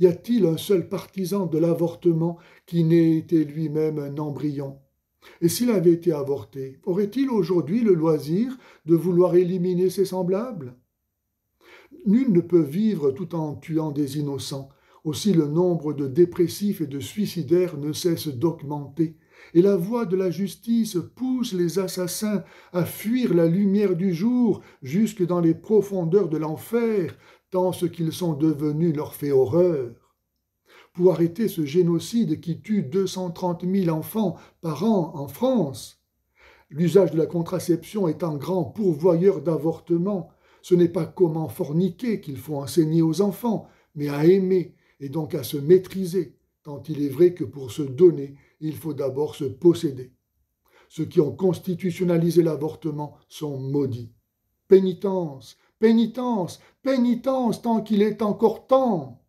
Y a-t-il un seul partisan de l'avortement qui n'ait été lui-même un embryon Et s'il avait été avorté, aurait-il aujourd'hui le loisir de vouloir éliminer ses semblables Nul ne peut vivre tout en tuant des innocents. Aussi le nombre de dépressifs et de suicidaires ne cesse d'augmenter, et la voix de la justice pousse les assassins à fuir la lumière du jour jusque dans les profondeurs de l'enfer, tant ce qu'ils sont devenus leur fait horreur. Pour arrêter ce génocide qui tue 230 000 enfants par an en France, l'usage de la contraception est un grand pourvoyeur d'avortements. Ce n'est pas comment forniquer qu'il faut enseigner aux enfants, mais à aimer et donc à se maîtriser, tant il est vrai que pour se donner, il faut d'abord se posséder. Ceux qui ont constitutionnalisé l'avortement sont maudits. Pénitence, Pénitence, pénitence tant qu'il est encore temps.